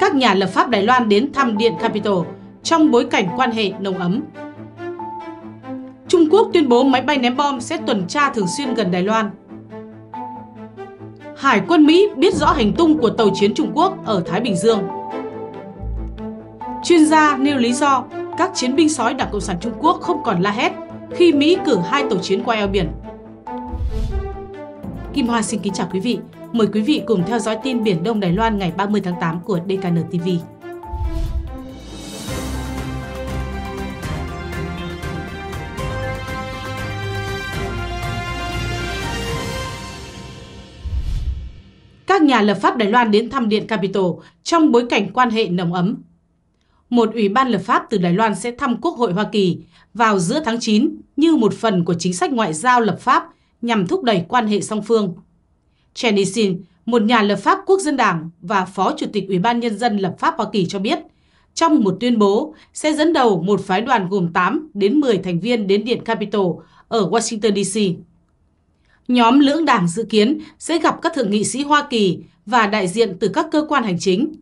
Các nhà lập pháp Đài Loan đến thăm Điện Capitol trong bối cảnh quan hệ nồng ấm. Trung Quốc tuyên bố máy bay ném bom sẽ tuần tra thường xuyên gần Đài Loan. Hải quân Mỹ biết rõ hành tung của tàu chiến Trung Quốc ở Thái Bình Dương. Chuyên gia nêu lý do các chiến binh sói Đảng Cộng sản Trung Quốc không còn la hét khi Mỹ cử hai tàu chiến qua eo biển. Kim Hoa xin kính chào quý vị Mời quý vị cùng theo dõi tin Biển Đông Đài Loan ngày 30 tháng 8 của DKN TV. Các nhà lập pháp Đài Loan đến thăm Điện Capitol trong bối cảnh quan hệ nồng ấm. Một ủy ban lập pháp từ Đài Loan sẽ thăm Quốc hội Hoa Kỳ vào giữa tháng 9 như một phần của chính sách ngoại giao lập pháp nhằm thúc đẩy quan hệ song phương – Jenny Sin, một nhà lập pháp quốc dân đảng và Phó Chủ tịch Ủy ban Nhân dân lập pháp Hoa Kỳ cho biết, trong một tuyên bố sẽ dẫn đầu một phái đoàn gồm 8 đến 10 thành viên đến Điện Capitol ở Washington DC. Nhóm lưỡng đảng dự kiến sẽ gặp các thượng nghị sĩ Hoa Kỳ và đại diện từ các cơ quan hành chính,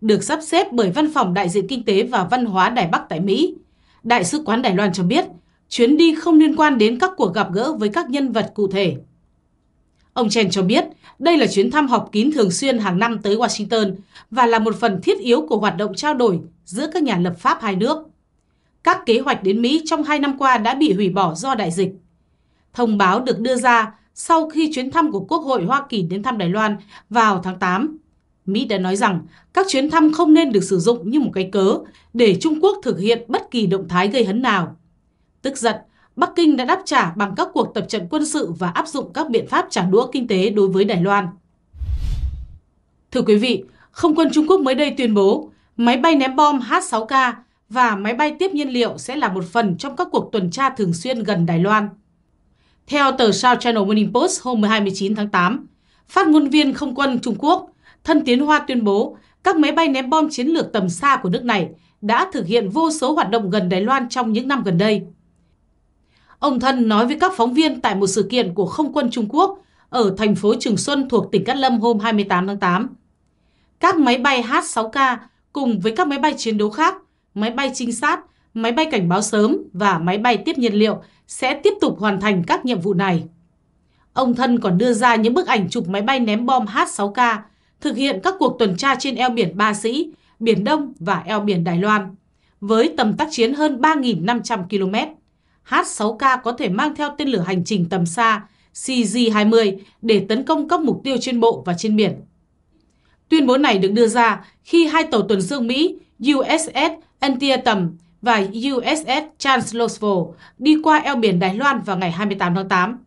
được sắp xếp bởi Văn phòng Đại diện Kinh tế và Văn hóa Đài Bắc tại Mỹ. Đại sứ quán Đài Loan cho biết, chuyến đi không liên quan đến các cuộc gặp gỡ với các nhân vật cụ thể. Ông Chen cho biết đây là chuyến thăm họp kín thường xuyên hàng năm tới Washington và là một phần thiết yếu của hoạt động trao đổi giữa các nhà lập pháp hai nước. Các kế hoạch đến Mỹ trong hai năm qua đã bị hủy bỏ do đại dịch. Thông báo được đưa ra sau khi chuyến thăm của Quốc hội Hoa Kỳ đến thăm Đài Loan vào tháng 8. Mỹ đã nói rằng các chuyến thăm không nên được sử dụng như một cái cớ để Trung Quốc thực hiện bất kỳ động thái gây hấn nào. Tức giận, Bắc Kinh đã đáp trả bằng các cuộc tập trận quân sự và áp dụng các biện pháp trả đũa kinh tế đối với Đài Loan. Thưa quý vị, không quân Trung Quốc mới đây tuyên bố máy bay ném bom H-6K và máy bay tiếp nhiên liệu sẽ là một phần trong các cuộc tuần tra thường xuyên gần Đài Loan. Theo tờ South China Morning Post hôm 29 tháng 8, phát ngôn viên không quân Trung Quốc Thân Tiến Hoa tuyên bố các máy bay ném bom chiến lược tầm xa của nước này đã thực hiện vô số hoạt động gần Đài Loan trong những năm gần đây. Ông Thân nói với các phóng viên tại một sự kiện của Không quân Trung Quốc ở thành phố Trường Xuân thuộc tỉnh Cát Lâm hôm 28 tháng 8. Các máy bay H-6K cùng với các máy bay chiến đấu khác, máy bay trinh sát, máy bay cảnh báo sớm và máy bay tiếp nhiên liệu sẽ tiếp tục hoàn thành các nhiệm vụ này. Ông Thân còn đưa ra những bức ảnh chụp máy bay ném bom H-6K, thực hiện các cuộc tuần tra trên eo biển Ba Sĩ, Biển Đông và eo biển Đài Loan, với tầm tác chiến hơn 3.500 km. H-6K có thể mang theo tên lửa hành trình tầm xa CZ-20 để tấn công các mục tiêu trên bộ và trên biển. Tuyên bố này được đưa ra khi hai tàu tuần dương Mỹ USS Antietam và USS Charles đi qua eo biển Đài Loan vào ngày 28 tháng 8.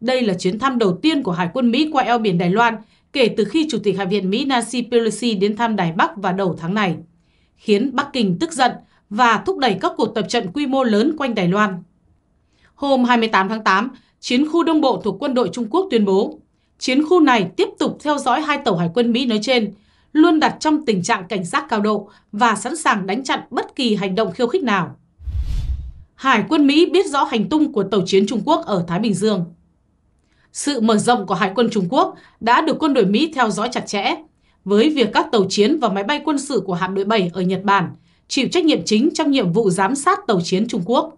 Đây là chuyến thăm đầu tiên của Hải quân Mỹ qua eo biển Đài Loan kể từ khi Chủ tịch Hạ viện Mỹ Nancy Pelosi đến thăm Đài Bắc vào đầu tháng này, khiến Bắc Kinh tức giận và thúc đẩy các cuộc tập trận quy mô lớn quanh Đài Loan hôm 28 tháng 8, chiến khu đông bộ thuộc quân đội Trung Quốc tuyên bố, chiến khu này tiếp tục theo dõi hai tàu hải quân Mỹ nói trên, luôn đặt trong tình trạng cảnh giác cao độ và sẵn sàng đánh chặn bất kỳ hành động khiêu khích nào. Hải quân Mỹ biết rõ hành tung của tàu chiến Trung Quốc ở Thái Bình Dương. Sự mở rộng của Hải quân Trung Quốc đã được quân đội Mỹ theo dõi chặt chẽ, với việc các tàu chiến và máy bay quân sự của hạm đội 7 ở Nhật Bản chịu trách nhiệm chính trong nhiệm vụ giám sát tàu chiến Trung Quốc.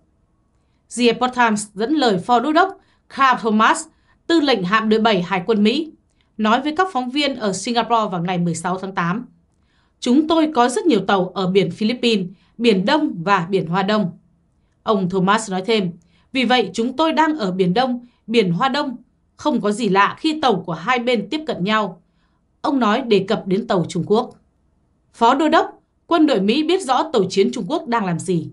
The Epoch Times dẫn lời phó đô đốc Carl Thomas, tư lệnh hạm đội 7 Hải quân Mỹ, nói với các phóng viên ở Singapore vào ngày 16 tháng 8. Chúng tôi có rất nhiều tàu ở biển Philippines, biển Đông và biển Hoa Đông. Ông Thomas nói thêm, vì vậy chúng tôi đang ở biển Đông, biển Hoa Đông, không có gì lạ khi tàu của hai bên tiếp cận nhau. Ông nói đề cập đến tàu Trung Quốc. Phó đô đốc, quân đội Mỹ biết rõ tàu chiến Trung Quốc đang làm gì.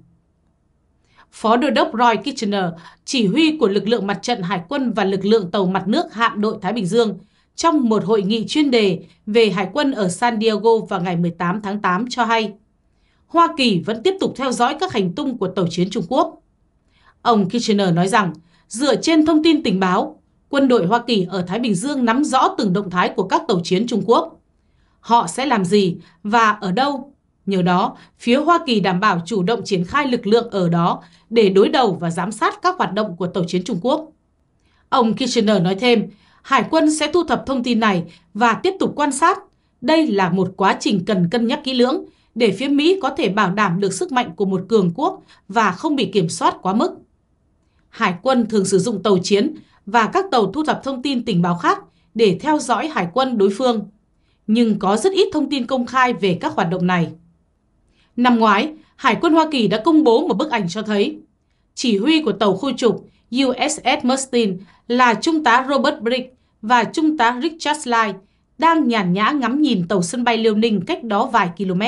Phó Đô đốc Roy Kitchener, chỉ huy của lực lượng mặt trận hải quân và lực lượng tàu mặt nước hạm đội Thái Bình Dương, trong một hội nghị chuyên đề về hải quân ở San Diego vào ngày 18 tháng 8 cho hay, Hoa Kỳ vẫn tiếp tục theo dõi các hành tung của tàu chiến Trung Quốc. Ông Kitchener nói rằng, dựa trên thông tin tình báo, quân đội Hoa Kỳ ở Thái Bình Dương nắm rõ từng động thái của các tàu chiến Trung Quốc. Họ sẽ làm gì và ở đâu Nhờ đó, phía Hoa Kỳ đảm bảo chủ động triển khai lực lượng ở đó để đối đầu và giám sát các hoạt động của tàu chiến Trung Quốc. Ông Kitchener nói thêm, Hải quân sẽ thu thập thông tin này và tiếp tục quan sát. Đây là một quá trình cần cân nhắc kỹ lưỡng để phía Mỹ có thể bảo đảm được sức mạnh của một cường quốc và không bị kiểm soát quá mức. Hải quân thường sử dụng tàu chiến và các tàu thu thập thông tin tình báo khác để theo dõi hải quân đối phương. Nhưng có rất ít thông tin công khai về các hoạt động này. Năm ngoái, Hải quân Hoa Kỳ đã công bố một bức ảnh cho thấy chỉ huy của tàu khu trục USS Mustin là Trung tá Robert Briggs và Trung tá Richard Lai đang nhàn nhã ngắm nhìn tàu sân bay Liêu Ninh cách đó vài km.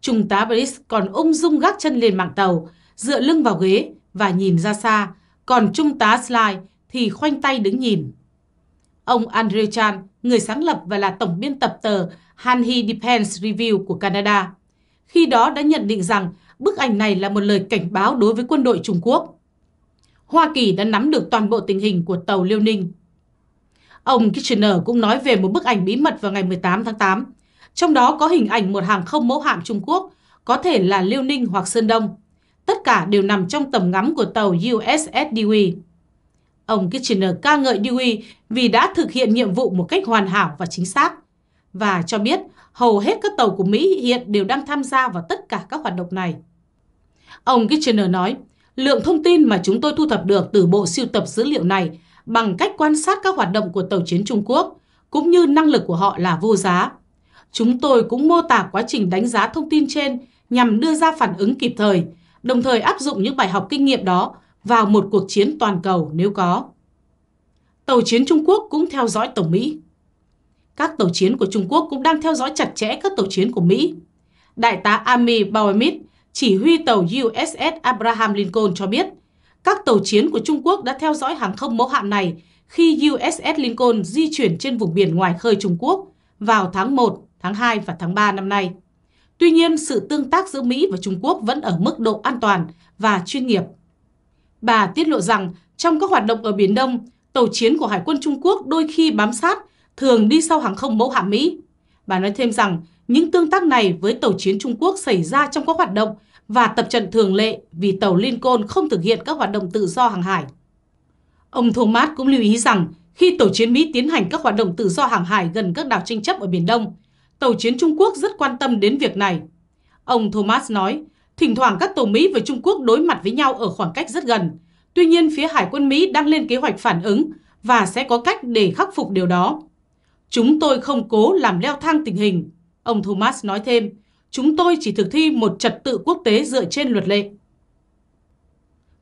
Trung tá Briggs còn ung dung gác chân lên mạng tàu, dựa lưng vào ghế và nhìn ra xa, còn Trung tá Sly thì khoanh tay đứng nhìn. Ông Andre Chan, người sáng lập và là tổng biên tập tờ Hanhi Defense Review của Canada, khi đó đã nhận định rằng bức ảnh này là một lời cảnh báo đối với quân đội Trung Quốc. Hoa Kỳ đã nắm được toàn bộ tình hình của tàu Liêu Ninh. Ông Kitchener cũng nói về một bức ảnh bí mật vào ngày 18 tháng 8, trong đó có hình ảnh một hàng không mẫu hạm Trung Quốc, có thể là Liêu Ninh hoặc Sơn Đông. Tất cả đều nằm trong tầm ngắm của tàu USS Dewey. Ông Kitchener ca ngợi Dewey vì đã thực hiện nhiệm vụ một cách hoàn hảo và chính xác và cho biết hầu hết các tàu của Mỹ hiện đều đang tham gia vào tất cả các hoạt động này. Ông Kitchener nói, lượng thông tin mà chúng tôi thu thập được từ bộ siêu tập dữ liệu này bằng cách quan sát các hoạt động của tàu chiến Trung Quốc cũng như năng lực của họ là vô giá. Chúng tôi cũng mô tả quá trình đánh giá thông tin trên nhằm đưa ra phản ứng kịp thời, đồng thời áp dụng những bài học kinh nghiệm đó vào một cuộc chiến toàn cầu nếu có. Tàu chiến Trung Quốc cũng theo dõi Tổng Mỹ các tàu chiến của Trung Quốc cũng đang theo dõi chặt chẽ các tàu chiến của Mỹ. Đại tá Ami Bauermit, chỉ huy tàu USS Abraham Lincoln cho biết, các tàu chiến của Trung Quốc đã theo dõi hàng không mẫu hạm này khi USS Lincoln di chuyển trên vùng biển ngoài khơi Trung Quốc vào tháng 1, tháng 2 và tháng 3 năm nay. Tuy nhiên, sự tương tác giữa Mỹ và Trung Quốc vẫn ở mức độ an toàn và chuyên nghiệp. Bà tiết lộ rằng trong các hoạt động ở Biển Đông, tàu chiến của Hải quân Trung Quốc đôi khi bám sát thường đi sau hàng không mẫu hạm Mỹ. Bà nói thêm rằng những tương tác này với tàu chiến Trung Quốc xảy ra trong các hoạt động và tập trận thường lệ vì tàu Lincoln không thực hiện các hoạt động tự do hàng hải. Ông Thomas cũng lưu ý rằng khi tàu chiến Mỹ tiến hành các hoạt động tự do hàng hải gần các đảo tranh chấp ở Biển Đông, tàu chiến Trung Quốc rất quan tâm đến việc này. Ông Thomas nói, thỉnh thoảng các tàu Mỹ và Trung Quốc đối mặt với nhau ở khoảng cách rất gần. Tuy nhiên, phía Hải quân Mỹ đang lên kế hoạch phản ứng và sẽ có cách để khắc phục điều đó. Chúng tôi không cố làm leo thang tình hình. Ông Thomas nói thêm, chúng tôi chỉ thực thi một trật tự quốc tế dựa trên luật lệ.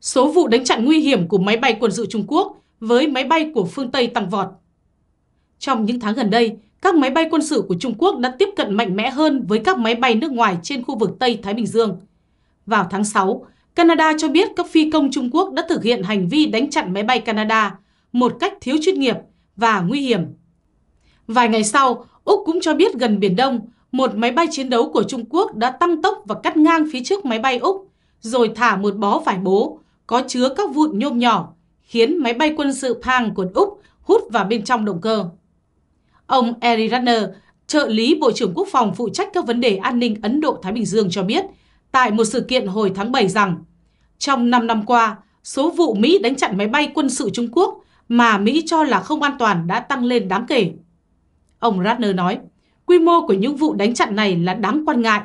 Số vụ đánh chặn nguy hiểm của máy bay quân sự Trung Quốc với máy bay của phương Tây tăng vọt. Trong những tháng gần đây, các máy bay quân sự của Trung Quốc đã tiếp cận mạnh mẽ hơn với các máy bay nước ngoài trên khu vực Tây Thái Bình Dương. Vào tháng 6, Canada cho biết các phi công Trung Quốc đã thực hiện hành vi đánh chặn máy bay Canada một cách thiếu chuyên nghiệp và nguy hiểm Vài ngày sau, Úc cũng cho biết gần Biển Đông, một máy bay chiến đấu của Trung Quốc đã tăng tốc và cắt ngang phía trước máy bay Úc, rồi thả một bó vải bố có chứa các vụn nhôm nhỏ, khiến máy bay quân sự Pang của Úc hút vào bên trong động cơ. Ông Eri Ratner, trợ lý Bộ trưởng Quốc phòng phụ trách các vấn đề an ninh Ấn Độ-Thái Bình Dương cho biết tại một sự kiện hồi tháng 7 rằng trong 5 năm qua, số vụ Mỹ đánh chặn máy bay quân sự Trung Quốc mà Mỹ cho là không an toàn đã tăng lên đáng kể. Ông Ratner nói, quy mô của những vụ đánh chặn này là đáng quan ngại.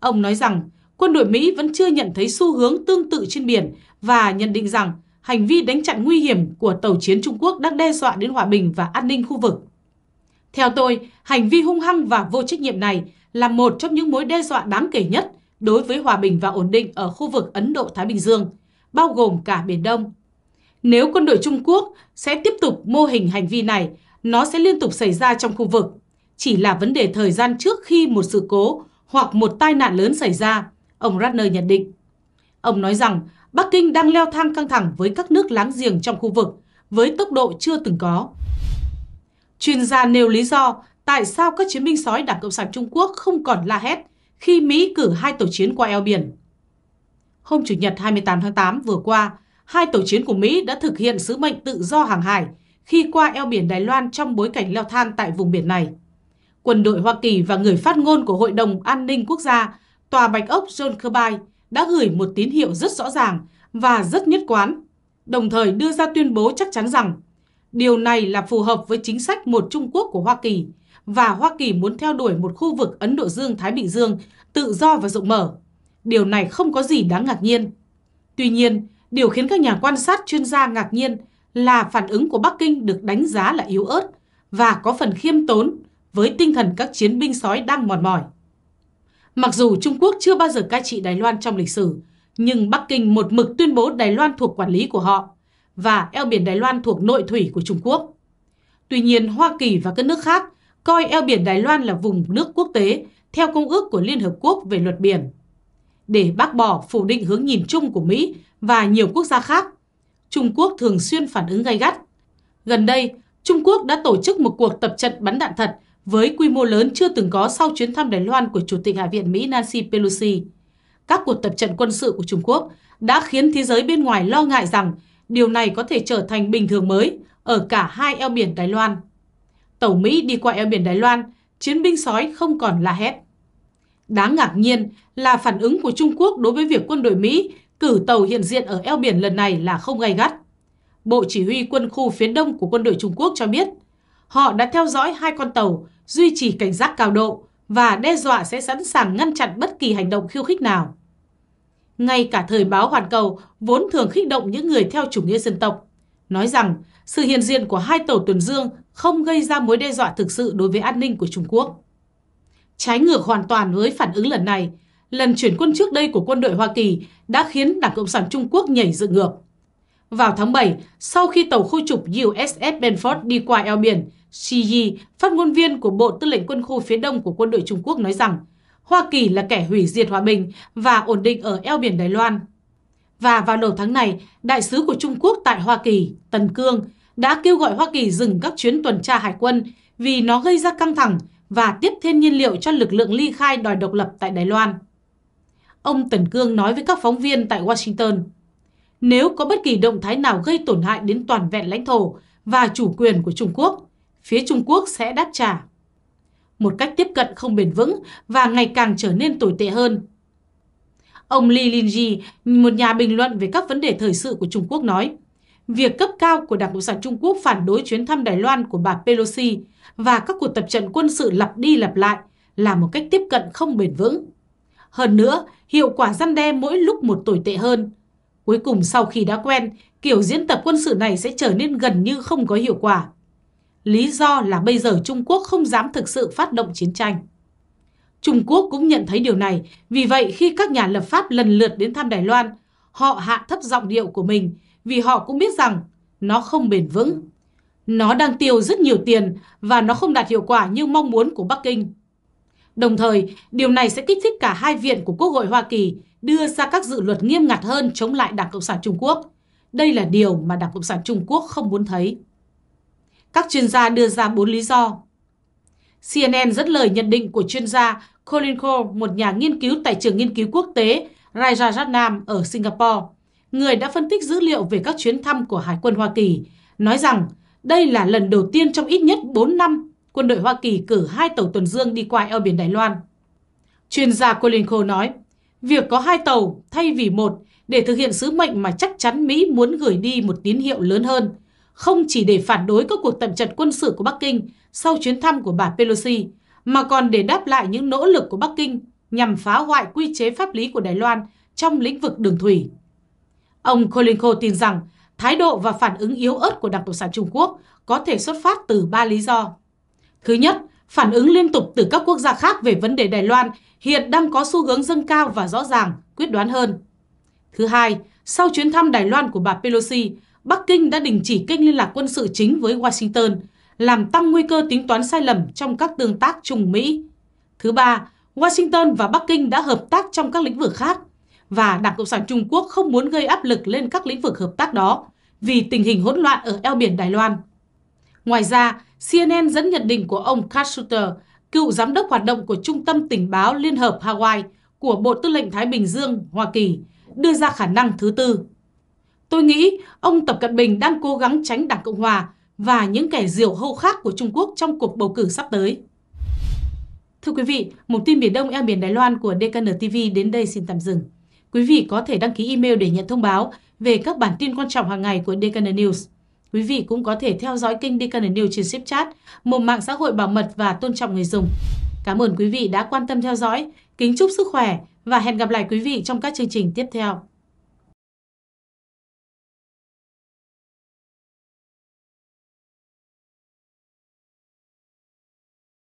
Ông nói rằng quân đội Mỹ vẫn chưa nhận thấy xu hướng tương tự trên biển và nhận định rằng hành vi đánh chặn nguy hiểm của tàu chiến Trung Quốc đang đe dọa đến hòa bình và an ninh khu vực. Theo tôi, hành vi hung hăng và vô trách nhiệm này là một trong những mối đe dọa đáng kể nhất đối với hòa bình và ổn định ở khu vực Ấn Độ-Thái Bình Dương, bao gồm cả Biển Đông. Nếu quân đội Trung Quốc sẽ tiếp tục mô hình hành vi này, nó sẽ liên tục xảy ra trong khu vực. Chỉ là vấn đề thời gian trước khi một sự cố hoặc một tai nạn lớn xảy ra, ông Ratner nhận định. Ông nói rằng Bắc Kinh đang leo thang căng thẳng với các nước láng giềng trong khu vực với tốc độ chưa từng có. Chuyên gia nêu lý do tại sao các chiến binh sói Đảng Cộng sản Trung Quốc không còn la hét khi Mỹ cử hai tàu chiến qua eo biển. Hôm Chủ nhật 28 tháng 8 vừa qua, hai tàu chiến của Mỹ đã thực hiện sứ mệnh tự do hàng hải – khi qua eo biển Đài Loan trong bối cảnh leo thang tại vùng biển này. Quân đội Hoa Kỳ và người phát ngôn của Hội đồng An ninh Quốc gia, Tòa Bạch Ốc John Kirby đã gửi một tín hiệu rất rõ ràng và rất nhất quán, đồng thời đưa ra tuyên bố chắc chắn rằng điều này là phù hợp với chính sách một Trung Quốc của Hoa Kỳ và Hoa Kỳ muốn theo đuổi một khu vực Ấn Độ Dương-Thái Bình Dương tự do và rộng mở. Điều này không có gì đáng ngạc nhiên. Tuy nhiên, điều khiến các nhà quan sát chuyên gia ngạc nhiên là phản ứng của Bắc Kinh được đánh giá là yếu ớt và có phần khiêm tốn với tinh thần các chiến binh sói đang mòn mỏi. Mặc dù Trung Quốc chưa bao giờ cai trị Đài Loan trong lịch sử, nhưng Bắc Kinh một mực tuyên bố Đài Loan thuộc quản lý của họ và eo biển Đài Loan thuộc nội thủy của Trung Quốc. Tuy nhiên, Hoa Kỳ và các nước khác coi eo biển Đài Loan là vùng nước quốc tế theo Công ước của Liên Hợp Quốc về luật biển. Để bác bỏ phủ định hướng nhìn chung của Mỹ và nhiều quốc gia khác, Trung Quốc thường xuyên phản ứng gay gắt. Gần đây, Trung Quốc đã tổ chức một cuộc tập trận bắn đạn thật với quy mô lớn chưa từng có sau chuyến thăm Đài Loan của Chủ tịch Hạ viện Mỹ Nancy Pelosi. Các cuộc tập trận quân sự của Trung Quốc đã khiến thế giới bên ngoài lo ngại rằng điều này có thể trở thành bình thường mới ở cả hai eo biển Đài Loan. Tàu Mỹ đi qua eo biển Đài Loan, chiến binh sói không còn la hét. Đáng ngạc nhiên là phản ứng của Trung Quốc đối với việc quân đội Mỹ cử tàu hiện diện ở eo biển lần này là không gay gắt. Bộ Chỉ huy quân khu phía đông của quân đội Trung Quốc cho biết, họ đã theo dõi hai con tàu, duy trì cảnh giác cao độ và đe dọa sẽ sẵn sàng ngăn chặn bất kỳ hành động khiêu khích nào. Ngay cả thời báo Hoàn Cầu vốn thường khích động những người theo chủ nghĩa dân tộc, nói rằng sự hiện diện của hai tàu tuần dương không gây ra mối đe dọa thực sự đối với an ninh của Trung Quốc. Trái ngược hoàn toàn với phản ứng lần này, lần chuyển quân trước đây của quân đội Hoa Kỳ đã khiến Đảng Cộng sản Trung Quốc nhảy dựng ngược. Vào tháng 7, sau khi tàu khu trục USS Benford đi qua eo biển, Xi Yi, phát ngôn viên của Bộ Tư lệnh Quân khu phía Đông của quân đội Trung Quốc nói rằng Hoa Kỳ là kẻ hủy diệt hòa bình và ổn định ở eo biển Đài Loan. Và vào đầu tháng này, đại sứ của Trung Quốc tại Hoa Kỳ, Tần Cương, đã kêu gọi Hoa Kỳ dừng các chuyến tuần tra hải quân vì nó gây ra căng thẳng và tiếp thêm nhiên liệu cho lực lượng ly khai đòi độc lập tại Đài Loan. Ông Tần Cương nói với các phóng viên tại Washington, nếu có bất kỳ động thái nào gây tổn hại đến toàn vẹn lãnh thổ và chủ quyền của Trung Quốc, phía Trung Quốc sẽ đáp trả. Một cách tiếp cận không bền vững và ngày càng trở nên tồi tệ hơn. Ông Li Linji, một nhà bình luận về các vấn đề thời sự của Trung Quốc nói, việc cấp cao của Đảng Cộng sản Trung Quốc phản đối chuyến thăm Đài Loan của bà Pelosi và các cuộc tập trận quân sự lặp đi lặp lại là một cách tiếp cận không bền vững. Hơn nữa, hiệu quả răn đe mỗi lúc một tồi tệ hơn. Cuối cùng sau khi đã quen, kiểu diễn tập quân sự này sẽ trở nên gần như không có hiệu quả. Lý do là bây giờ Trung Quốc không dám thực sự phát động chiến tranh. Trung Quốc cũng nhận thấy điều này, vì vậy khi các nhà lập pháp lần lượt đến thăm Đài Loan, họ hạ thấp giọng điệu của mình vì họ cũng biết rằng nó không bền vững. Nó đang tiêu rất nhiều tiền và nó không đạt hiệu quả như mong muốn của Bắc Kinh. Đồng thời, điều này sẽ kích thích cả hai viện của Quốc hội Hoa Kỳ đưa ra các dự luật nghiêm ngặt hơn chống lại Đảng Cộng sản Trung Quốc. Đây là điều mà Đảng Cộng sản Trung Quốc không muốn thấy. Các chuyên gia đưa ra bốn lý do. CNN dẫn lời nhận định của chuyên gia Colin Cole, một nhà nghiên cứu tại trường nghiên cứu quốc tế Rajaratnam ở Singapore, người đã phân tích dữ liệu về các chuyến thăm của Hải quân Hoa Kỳ, nói rằng đây là lần đầu tiên trong ít nhất 4 năm quân đội Hoa Kỳ cử hai tàu tuần dương đi qua eo biển Đài Loan. Chuyên gia Colin Cole nói, việc có hai tàu thay vì một để thực hiện sứ mệnh mà chắc chắn Mỹ muốn gửi đi một tín hiệu lớn hơn, không chỉ để phản đối các cuộc tập trận quân sự của Bắc Kinh sau chuyến thăm của bà Pelosi, mà còn để đáp lại những nỗ lực của Bắc Kinh nhằm phá hoại quy chế pháp lý của Đài Loan trong lĩnh vực đường thủy. Ông Colin Kolinko tin rằng thái độ và phản ứng yếu ớt của Đảng Cộng sản Trung Quốc có thể xuất phát từ ba lý do. Thứ nhất, phản ứng liên tục từ các quốc gia khác về vấn đề Đài Loan hiện đang có xu hướng dâng cao và rõ ràng, quyết đoán hơn. Thứ hai, sau chuyến thăm Đài Loan của bà Pelosi, Bắc Kinh đã đình chỉ kênh liên lạc quân sự chính với Washington, làm tăng nguy cơ tính toán sai lầm trong các tương tác Trung-Mỹ. Thứ ba, Washington và Bắc Kinh đã hợp tác trong các lĩnh vực khác, và Đảng Cộng sản Trung Quốc không muốn gây áp lực lên các lĩnh vực hợp tác đó vì tình hình hỗn loạn ở eo biển Đài Loan. Ngoài ra, CNN dẫn nhận định của ông Kat Shooter, cựu giám đốc hoạt động của Trung tâm Tình báo Liên hợp Hawaii của Bộ Tư lệnh Thái Bình Dương, Hoa Kỳ, đưa ra khả năng thứ tư. Tôi nghĩ ông Tập Cận Bình đang cố gắng tránh Đảng Cộng Hòa và những kẻ diều hâu khác của Trung Quốc trong cuộc bầu cử sắp tới. Thưa quý vị, mục tin Biển Đông eo biển Đài Loan của DKN TV đến đây xin tạm dừng. Quý vị có thể đăng ký email để nhận thông báo về các bản tin quan trọng hàng ngày của DKN News. Quý vị cũng có thể theo dõi kênh Đi Cần Điều trên Shipchat, một mạng xã hội bảo mật và tôn trọng người dùng. Cảm ơn quý vị đã quan tâm theo dõi. Kính chúc sức khỏe và hẹn gặp lại quý vị trong các chương trình tiếp theo.